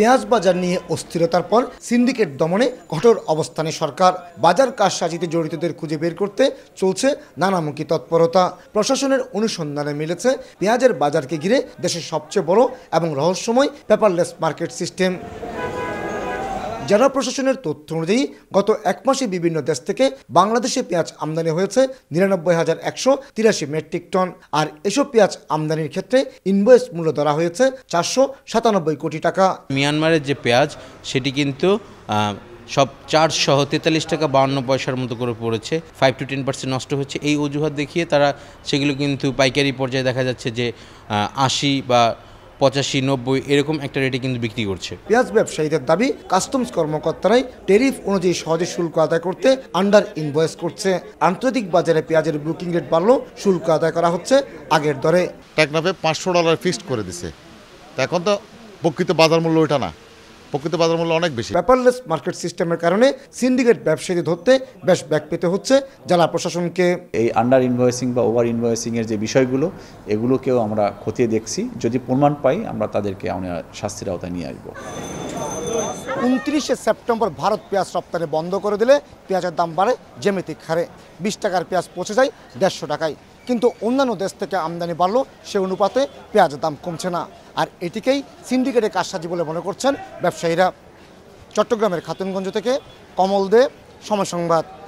পেঁয়াজ বাজার নিয়ে অস্থিরতার পর সিন্ডিকেট দমনে কঠোর অবস্থানে সরকার বাজার সাজিতে জড়িতদের খুঁজে বের করতে চলছে নানামুখী তৎপরতা প্রশাসনের অনুসন্ধানে মিলেছে পেঁয়াজের বাজারকে ঘিরে দেশের সবচেয়ে বড় এবং রহস্যময় পেপারলেস মার্কেট সিস্টেম জেলা প্রশাসনের তথ্য অনুযায়ী গত এক মাসে বিভিন্ন দেশ থেকে বাংলাদেশে পেঁয়াজ আমদানি হয়েছে নিরানব্বই হাজার একশো তিরাশি মেট্রিক টন আর এসব পেঁয়াজ আমদানির ক্ষেত্রে ইনভয়েস মূল্য ধরা হয়েছে চারশো সাতানব্বই কোটি টাকা মিয়ানমারের যে পেঁয়াজ সেটি কিন্তু সব চার্জ সহ তেতাল্লিশ টাকা বাউন্ন পয়সার মতো করে পড়েছে ফাইভ টু টেন পার্সেন্ট নষ্ট হচ্ছে এই অজুহাত দেখিয়ে তারা সেগুলো কিন্তু পাইকারি পর্যায়ে দেখা যাচ্ছে যে আশি বা পঁচাশি নব্বই এরকম একটা রেটে কিন্তু বিক্রি করছে পেঁয়াজ ব্যবসায়ীদের দাবি কাস্টমস কর্মকর্তারাই টেরিফ অনুযায়ী সহজে শুল্ক আদায় করতে আন্ডার ইনভয়েস করছে আন্তর্জাতিক বাজারে পেঁয়াজের বুকিং রেট বাড়লো শুল্ক আদায় করা হচ্ছে আগের দরে টেকনাফে পাঁচশো ডলার ফিক্সড করে দিছে এখন তো প্রকৃত বাজার মূল্য ওইটা না প্রকৃত বাজার মূল্য অনেক বেশি পেপারলেস মার্কেট সিস্টেমের কারণে সিন্ডিকেট ব্যবসায়ীদের ধরতে বেশ ব্যাক পেতে হচ্ছে জেলা প্রশাসনকে এই আন্ডার ইনভয়েসিং বা ওভার ইনভয়েসিংয়ের যে বিষয়গুলো এগুলোকেও আমরা খতিয়ে দেখছি যদি প্রমাণ পাই আমরা তাদেরকে আমরা শাস্তির আওতায় নিয়ে আসবো উনত্রিশে সেপ্টেম্বর ভারত পেঁয়াজ রপ্তানি বন্ধ করে দিলে পেঁয়াজের দাম বাড়ে জ্যামিতিক হারে বিশ টাকার পেঁয়াজ পচে যায় দেড়শো টাকায় কিন্তু অন্যান্য দেশ থেকে আমদানি বাড়লো সে অনুপাতে পেঁয়াজের দাম কমছে না আর এটিকেই সিন্ডিকেটের কাজসাজি বলে মনে করছেন ব্যবসায়ীরা চট্টগ্রামের খাতুনগঞ্জ থেকে কমল দে সময় সংবাদ